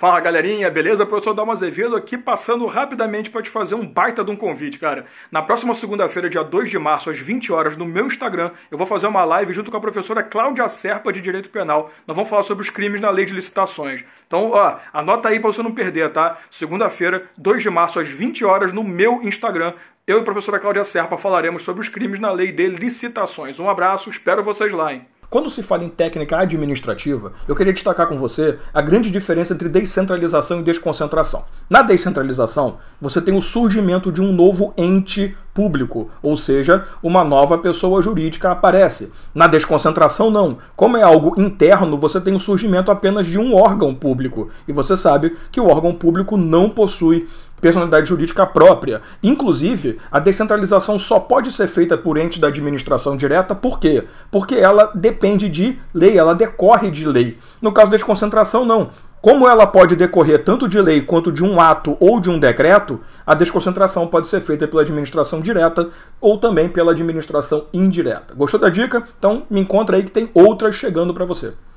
Fala galerinha, beleza? Professor Dalma Azevedo aqui passando rapidamente para te fazer um baita de um convite, cara. Na próxima segunda-feira, dia 2 de março, às 20 horas, no meu Instagram, eu vou fazer uma live junto com a professora Cláudia Serpa de Direito Penal. Nós vamos falar sobre os crimes na lei de licitações. Então, ó, anota aí para você não perder, tá? Segunda-feira, 2 de março, às 20 horas, no meu Instagram. Eu e a professora Cláudia Serpa falaremos sobre os crimes na lei de licitações. Um abraço, espero vocês lá, hein? Quando se fala em técnica administrativa, eu queria destacar com você a grande diferença entre descentralização e desconcentração. Na descentralização, você tem o surgimento de um novo ente público, ou seja, uma nova pessoa jurídica aparece. Na desconcentração, não. Como é algo interno, você tem o surgimento apenas de um órgão público. E você sabe que o órgão público não possui personalidade jurídica própria. Inclusive, a descentralização só pode ser feita por ente da administração direta, por quê? Porque ela depende de lei, ela decorre de lei. No caso da desconcentração, não. Como ela pode decorrer tanto de lei quanto de um ato ou de um decreto, a desconcentração pode ser feita pela administração direta ou também pela administração indireta. Gostou da dica? Então me encontra aí que tem outras chegando para você.